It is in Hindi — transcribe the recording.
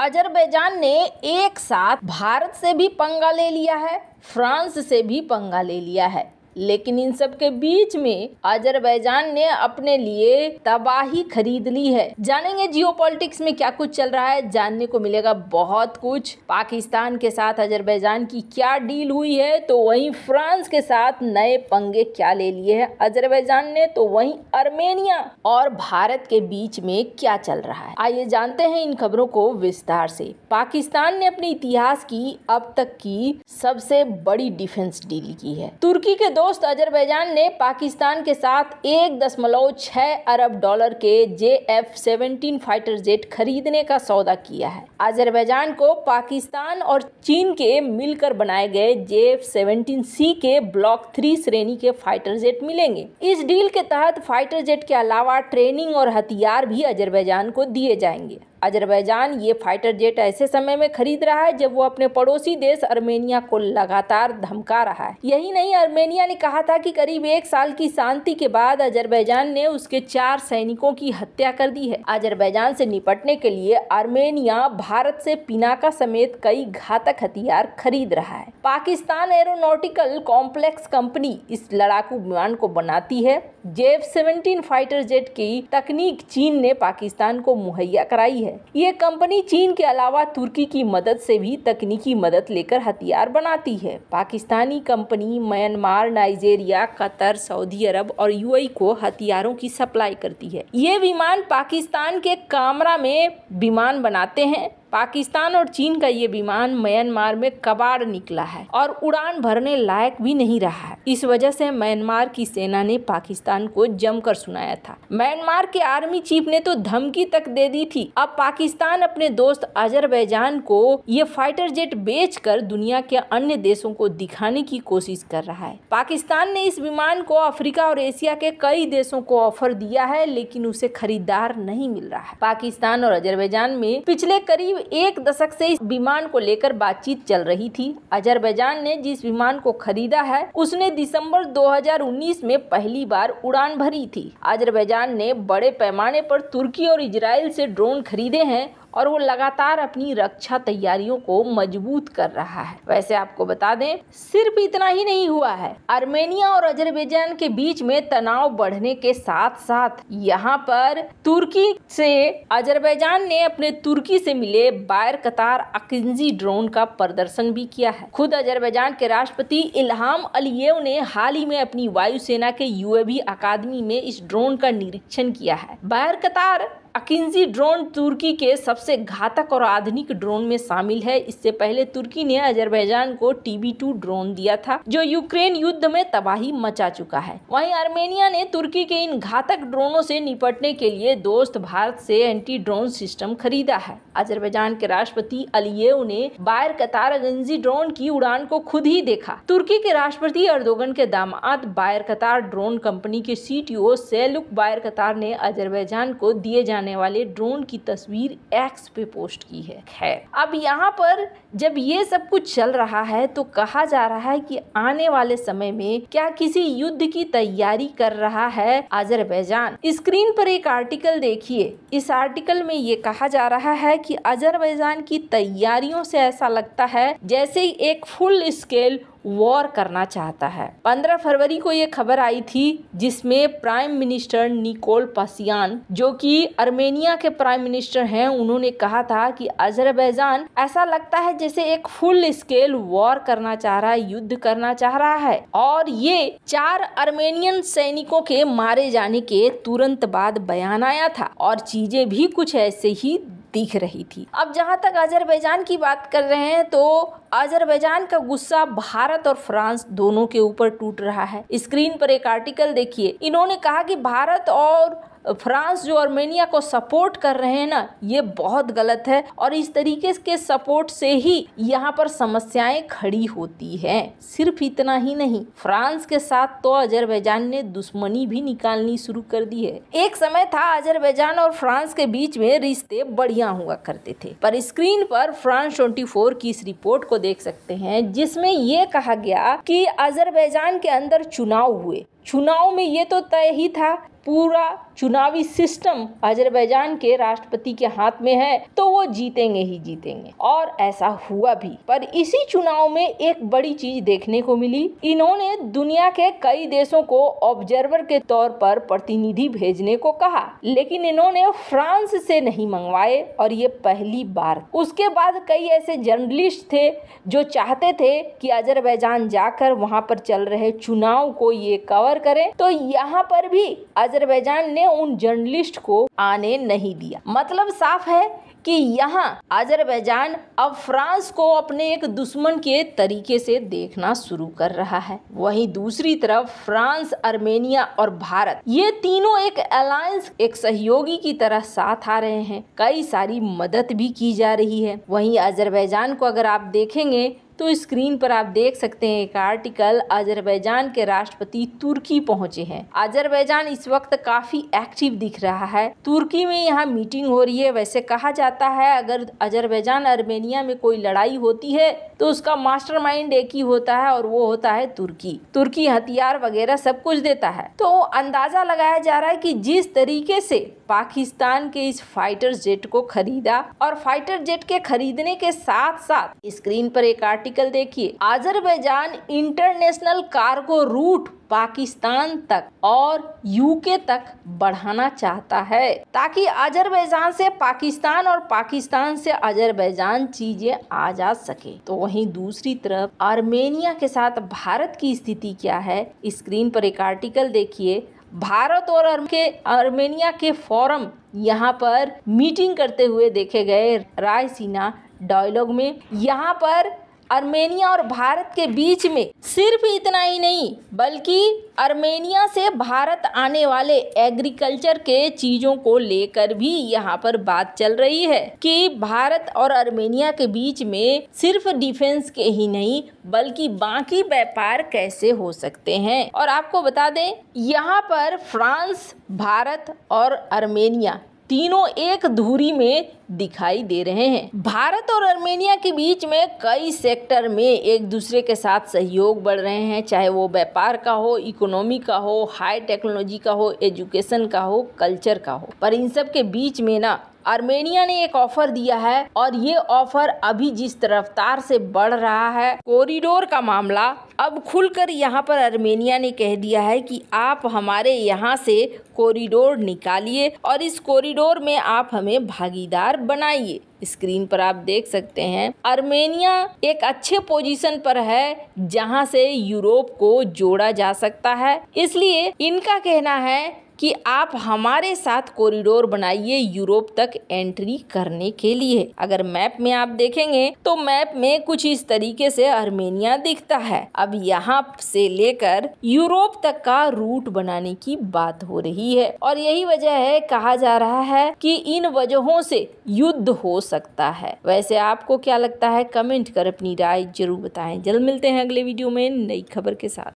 अजरबैजान ने एक साथ भारत से भी पंगा ले लिया है फ्रांस से भी पंगा ले लिया है लेकिन इन सब के बीच में अजरबैजान ने अपने लिए तबाही खरीद ली है जानेंगे जियो में क्या कुछ चल रहा है जानने को मिलेगा बहुत कुछ पाकिस्तान के साथ अजरबैजान की क्या डील हुई है तो वहीं फ्रांस के साथ नए पंगे क्या ले लिए हैं अजरबैजान ने तो वहीं अर्मेनिया और भारत के बीच में क्या चल रहा है आइए जानते हैं इन खबरों को विस्तार से पाकिस्तान ने अपने इतिहास की अब तक की सबसे बड़ी डिफेंस डील की है तुर्की के दो दोस्त अजरबैजान ने पाकिस्तान के साथ एक दशमलव छः अरब डॉलर के J F seventeen fighter jet खरीदने का सौदा किया है अजरबैजान को पाकिस्तान और चीन के मिलकर बनाए गए जे एफ सेवेंटीन सी के ब्लॉक थ्री श्रेणी के फाइटर जेट मिलेंगे इस डील के तहत फाइटर जेट के अलावा ट्रेनिंग और हथियार भी अजरबैजान को दिए जाएंगे अजरबैजान ये फाइटर जेट ऐसे समय में खरीद रहा है जब वो अपने पड़ोसी देश अर्मेनिया को लगातार धमका रहा है यही नहीं अर्मेनिया ने कहा था कि करीब एक साल की शांति के बाद अजरबैजान ने उसके चार सैनिकों की हत्या कर दी है अजरबैजान से निपटने के लिए अर्मेनिया भारत से पिनाका समेत कई घातक हथियार खरीद रहा है पाकिस्तान एरोनोटिकल कॉम्प्लेक्स कंपनी इस लड़ाकू विमान को बनाती है जेफ सेवेंटीन फाइटर जेट की तकनीक चीन ने पाकिस्तान को मुहैया कराई है है ये कंपनी चीन के अलावा तुर्की की मदद से भी तकनीकी मदद लेकर हथियार बनाती है Pakistani company Myanmar Nigeria Qatar सऊदी अरब और यूएई को हथियारों की सप्लाई करती है ये विमान पाकिस्तान के कामरा में विमान बनाते हैं पाकिस्तान और चीन का ये विमान म्यांमार में कबाड़ निकला है और उड़ान भरने लायक भी नहीं रहा है इस वजह से म्यांमार की सेना ने पाकिस्तान को जमकर सुनाया था म्यांमार के आर्मी चीफ ने तो धमकी तक दे दी थी अब पाकिस्तान अपने दोस्त अजरबैजान को ये फाइटर जेट बेचकर दुनिया के अन्य देशों को दिखाने की कोशिश कर रहा है पाकिस्तान ने इस विमान को अफ्रीका और एशिया के कई देशों को ऑफर दिया है लेकिन उसे खरीदार नहीं मिल रहा है पाकिस्तान और अजरबैजान में पिछले करीब करीब एक दशक से इस विमान को लेकर बातचीत चल रही थी अजरबैजान ने जिस विमान को खरीदा है उसने दिसंबर 2019 में पहली बार उड़ान भरी थी अजरबैजान ने बड़े पैमाने पर तुर्की और इजराइल से ड्रोन खरीदे हैं और वो लगातार अपनी रक्षा तैयारियों को मजबूत कर रहा है वैसे आपको बता दें सिर्फ इतना ही नहीं हुआ है आर्मेनिया और अजरबैजान के बीच में तनाव बढ़ने के साथ साथ यहाँ पर तुर्की से अजरबैजान ने अपने तुर्की से मिले बायर कतार अकिंजी ड्रोन का प्रदर्शन भी किया है खुद अजरबैजान के राष्ट्रपति इल्हाम अलीयव ने हाल ही में अपनी वायुसेना के यूएवी अकादमी में इस ड्रोन का निरीक्षण किया है बायर कतार अकिंजी ड्रोन तुर्की के सबसे घातक और आधुनिक ड्रोन में शामिल है इससे पहले तुर्की ने अजरबैजान को टीबी टू ड्रोन दिया था जो यूक्रेन युद्ध में तबाही मचा चुका है वहीं आर्मेनिया ने तुर्की के इन घातक ड्रोनों से निपटने के लिए दोस्त भारत से एंटी ड्रोन सिस्टम खरीदा है अजरबैजान के राष्ट्रपति अलिये ने बायर कतार अकिंजी ड्रोन की उड़ान को खुद ही देखा तुर्की के राष्ट्रपति अर्दोगन के दामाद बायर कतार ड्रोन कंपनी के ओ सेलुक बायर कतार ने अजरबैजान को दिए जाने जाने वाले ड्रोन की तस्वीर एक्स पे पोस्ट की है खैर अब यहाँ पर जब ये सब कुछ चल रहा है तो कहा जा रहा है कि आने वाले समय में क्या किसी युद्ध की तैयारी कर रहा है अजरबैजान स्क्रीन पर एक आर्टिकल देखिए इस आर्टिकल में ये कहा जा रहा है कि अजरबैजान की तैयारियों से ऐसा लगता है जैसे एक फुल स्केल वॉर करना चाहता है 15 फरवरी को ये खबर आई थी जिसमें प्राइम मिनिस्टर निकोल पासियान जो कि अर्मेनिया के प्राइम मिनिस्टर हैं उन्होंने कहा था कि अजरबैजान ऐसा लगता है जैसे एक फुल स्केल वॉर करना चाह रहा है युद्ध करना चाह रहा है और ये चार अर्मेनियन सैनिकों के मारे जाने के तुरंत बाद बयान आया था और चीजें भी कुछ ऐसे ही दिख रही थी अब जहां तक अजरबैजान की बात कर रहे हैं तो अजरबैजान का गुस्सा भारत और फ्रांस दोनों के ऊपर टूट रहा है स्क्रीन पर एक आर्टिकल देखिए इन्होंने कहा कि भारत और फ्रांस जो आर्मेनिया को सपोर्ट कर रहे हैं ना ये बहुत गलत है और इस तरीके के सपोर्ट से ही यहाँ पर समस्याएं खड़ी होती हैं सिर्फ इतना ही नहीं फ्रांस के साथ तो अजरबैजान ने दुश्मनी भी निकालनी शुरू कर दी है एक समय था अजरबैजान और फ्रांस के बीच में रिश्ते बढ़िया हुआ करते थे पर स्क्रीन पर फ्रांस 24 की इस रिपोर्ट को देख सकते हैं जिसमें ये कहा गया कि अजरबैजान के अंदर चुनाव हुए चुनाव में ये तो तय ही था पूरा चुनावी सिस्टम अजरबैजान के राष्ट्रपति के हाथ में है तो वो जीतेंगे ही जीतेंगे और ऐसा हुआ भी पर इसी चुनाव में एक बड़ी चीज देखने को मिली इन्होंने दुनिया के कई देशों को ऑब्जर्वर के तौर पर प्रतिनिधि भेजने को कहा लेकिन इन्होंने फ्रांस से नहीं मंगवाए और ये पहली बार उसके बाद कई ऐसे जर्नलिस्ट थे जो चाहते थे कि अजरबैजान जाकर वहां पर चल रहे चुनाव को ये कवर करें तो यहाँ पर भी अजर अजरबैजान ने उन जर्नलिस्ट को आने नहीं दिया मतलब साफ है कि यहाँ अजरबैजान अब फ्रांस को अपने एक दुश्मन के तरीके से देखना शुरू कर रहा है वहीं दूसरी तरफ फ्रांस अर्मेनिया और भारत ये तीनों एक अलायंस एक सहयोगी की तरह साथ आ रहे हैं कई सारी मदद भी की जा रही है वहीं अजरबैजान को अगर आप देखेंगे तो स्क्रीन पर आप देख सकते हैं एक आर्टिकल अजरबैजान के राष्ट्रपति तुर्की पहुंचे हैं अजरबैजान इस वक्त काफी एक्टिव दिख रहा है तुर्की में यहाँ मीटिंग हो रही है वैसे कहा जाता है अगर अजरबैजान अर्मेनिया में कोई लड़ाई होती है तो उसका मास्टर एक ही होता है और वो होता है तुर्की तुर्की हथियार वगैरह सब कुछ देता है तो अंदाजा लगाया जा रहा है कि जिस तरीके से पाकिस्तान के इस फाइटर जेट को खरीदा और फाइटर जेट के खरीदने के साथ साथ स्क्रीन पर एक आर्टिकल देखिए Azerbaijan international cargo route Pakistan तक और यूके तक बढ़ाना चाहता है ताकि अजरबैजान से पाकिस्तान और पाकिस्तान से अजरबैजान चीजें आ जा सके तो वहीं दूसरी तरफ आर्मेनिया के साथ भारत की स्थिति क्या है स्क्रीन पर एक आर्टिकल देखिए भारत और के अर्मेनिया के फोरम यहाँ पर मीटिंग करते हुए देखे गए रायसीना डायलॉग में यहाँ पर अर्मेनिया और भारत के बीच में सिर्फ इतना ही नहीं बल्कि अर्मेनिया से भारत आने वाले एग्रीकल्चर के चीज़ों को लेकर भी यहाँ पर बात चल रही है कि भारत और अर्मेनिया के बीच में सिर्फ डिफेंस के ही नहीं बल्कि बाकी व्यापार कैसे हो सकते हैं और आपको बता दें यहाँ पर फ्रांस भारत और अर्मेनिया तीनों एक धुरी में दिखाई दे रहे हैं भारत और अर्मेनिया के बीच में कई सेक्टर में एक दूसरे के साथ सहयोग बढ़ रहे हैं चाहे वो व्यापार का हो इकोनॉमी का हो हाई टेक्नोलॉजी का हो एजुकेशन का हो कल्चर का हो पर इन सब के बीच में ना आर्मेनिया ने एक ऑफर दिया है और ये ऑफर अभी जिस रफ्तार से बढ़ रहा है कॉरिडोर का मामला अब खुलकर यहाँ पर आर्मेनिया ने कह दिया है कि आप हमारे यहाँ से कॉरिडोर निकालिए और इस कॉरिडोर में आप हमें भागीदार बनाइए स्क्रीन पर आप देख सकते हैं आर्मेनिया एक अच्छे पोजीशन पर है जहां से यूरोप को जोड़ा जा सकता है इसलिए इनका कहना है कि आप हमारे साथ कॉरिडोर बनाइए यूरोप तक एंट्री करने के लिए अगर मैप में आप देखेंगे तो मैप में कुछ इस तरीके से अर्मेनिया दिखता है अब यहाँ से लेकर यूरोप तक का रूट बनाने की बात हो रही है और यही वजह है कहा जा रहा है कि इन वजहों से युद्ध हो सकता है वैसे आपको क्या लगता है कमेंट कर अपनी राय जरूर बताएं जल्द मिलते हैं अगले वीडियो में नई खबर के साथ